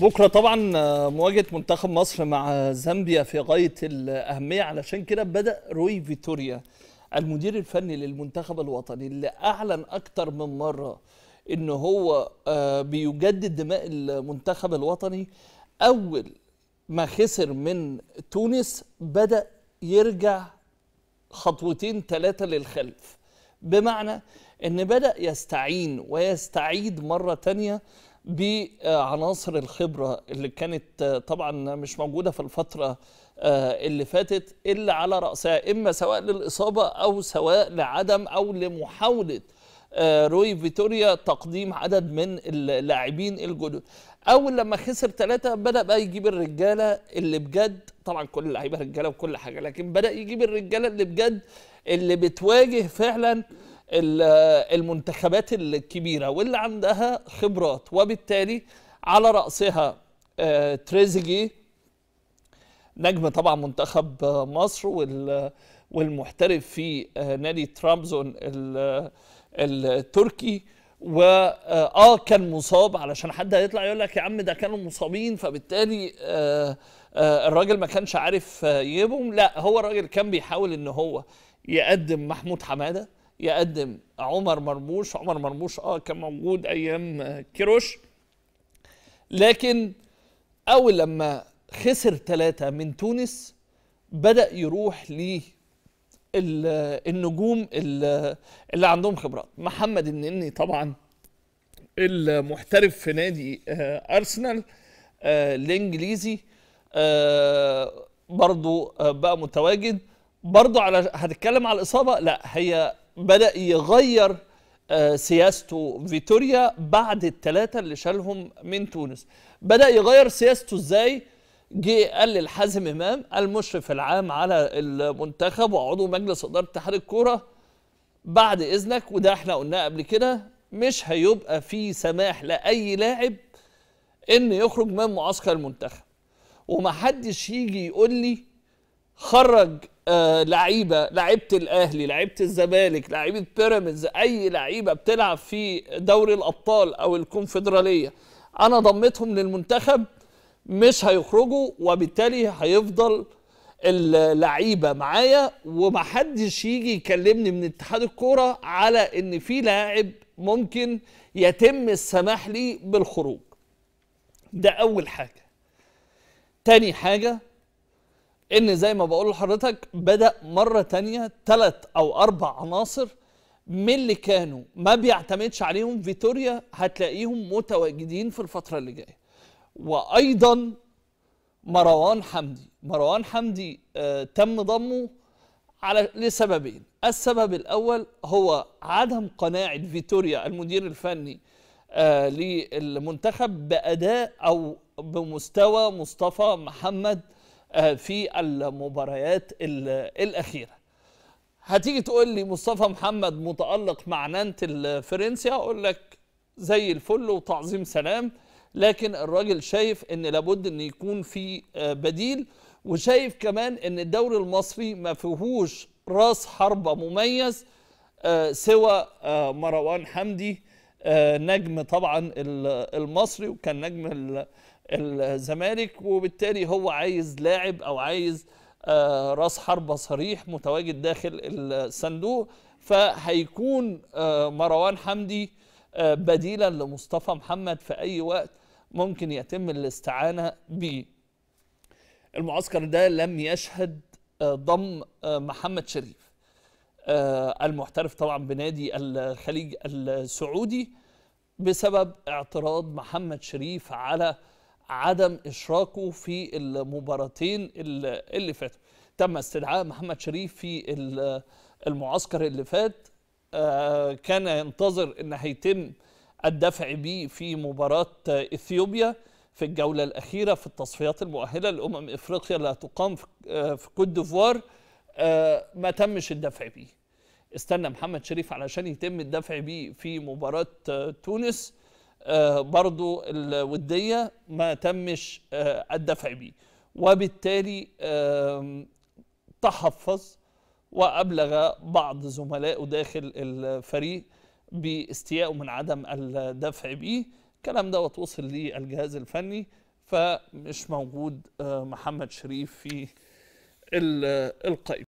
بكره طبعا آه، مواجهه منتخب مصر مع زامبيا في غايه الاهميه علشان كده بدا روي فيتوريا المدير الفني للمنتخب الوطني اللي اعلن اكتر من مره ان هو آه، بيجدد دماء المنتخب الوطني اول ما خسر من تونس بدا يرجع خطوتين ثلاثه للخلف بمعنى ان بدا يستعين ويستعيد مره ثانيه بعناصر الخبرة اللي كانت آه، طبعا مش موجودة في الفترة آه، اللي فاتت اللي على رأسها إما سواء للإصابة أو سواء لعدم أو لمحاولة آه، روي فيتوريا تقديم عدد من اللاعبين الجدد اول لما خسر ثلاثه بدا بقى يجيب الرجاله اللي بجد طبعا كل اللعيبه رجاله وكل حاجه لكن بدا يجيب الرجاله اللي بجد اللي بتواجه فعلا المنتخبات الكبيره واللي عندها خبرات وبالتالي على راسها آه، تريزيجي نجم طبعا منتخب مصر والمحترف في آه، نادي ترابزون التركي واه آه، كان مصاب علشان حد هيطلع يقول لك يا عم ده كانوا مصابين فبالتالي آه آه الراجل ما كانش عارف يجيبهم لا هو الراجل كان بيحاول ان هو يقدم محمود حماده يقدم عمر مرموش عمر مرموش اه كان موجود ايام كيروش لكن اول لما خسر ثلاثة من تونس بدأ يروح لي النجوم اللي عندهم خبرات محمد النني طبعا المحترف في نادي آه، ارسنال آه، الانجليزي آه، برضو بقى متواجد برضو على هتتكلم على الاصابه لا هي بدأ يغير آه، سياسته فيتوريا بعد الثلاثة اللي شالهم من تونس بدأ يغير سياسته ازاي جه قال للحازم امام المشرف العام على المنتخب وعضو مجلس اداره اتحاد الكوره بعد اذنك وده احنا قلناه قبل كده مش هيبقى في سماح لاي لاعب ان يخرج من معسكر المنتخب ومحدش يجي يقول لي خرج آه، لعيبه لعيبه الاهلي لعيبه الزمالك لعيبه بيراميدز اي لعيبه بتلعب في دوري الابطال او الكونفدراليه انا ضمتهم للمنتخب مش هيخرجوا وبالتالي هيفضل اللعيبه معايا ومحدش يجي يكلمني من اتحاد الكوره على ان في لاعب ممكن يتم السماح لي بالخروج ده اول حاجه تاني حاجه ان زي ما بقول لحضرتك بدا مره تانية ثلاث او اربع عناصر من اللي كانوا ما بيعتمدش عليهم فيتوريا هتلاقيهم متواجدين في الفتره اللي جايه وايضا مروان حمدي مروان حمدي آه تم ضمه على لسببين السبب الاول هو عدم قناعه فيتوريا المدير الفني آه للمنتخب باداء او بمستوى مصطفى محمد آه، في المباريات الاخيره هتيجي تقول لي مصطفى محمد متالق مع نانت الفرنسي هقول لك زي الفل وتعظيم سلام لكن الراجل شايف ان لابد ان يكون في آه، بديل وشايف كمان ان الدوري المصري ما فيهوش راس حربه مميز آه، سوى مروان حمدي نجم طبعا المصري وكان نجم الزمالك وبالتالي هو عايز لاعب او عايز آه، راس حربه صريح متواجد داخل الصندوق فهيكون آه، مروان حمدي آه، بديلا لمصطفى محمد في اي وقت ممكن يتم الاستعانه به. المعسكر ده لم يشهد ضم محمد شريف المحترف طبعا بنادي الخليج السعودي بسبب اعتراض محمد شريف على عدم اشراكه في المباراتين اللي فاتوا تم استدعاء محمد شريف في المعسكر اللي فات آه، كان ينتظر ان هيتم الدفع به في مباراه اثيوبيا في الجوله الاخيره في التصفيات المؤهله لامم افريقيا اللي هتقام آه، في كوت ديفوار آه، ما تمش الدفع به استنى محمد شريف علشان يتم الدفع به في مباراه تونس آه، برضو الودية ما تمش آه، الدفع به وبالتالي تحفظ وأبلغ بعض زملائه داخل الفريق باستيائه من عدم الدفع به الكلام دوت وصل للجهاز الفني فمش موجود آه، محمد شريف في القائمة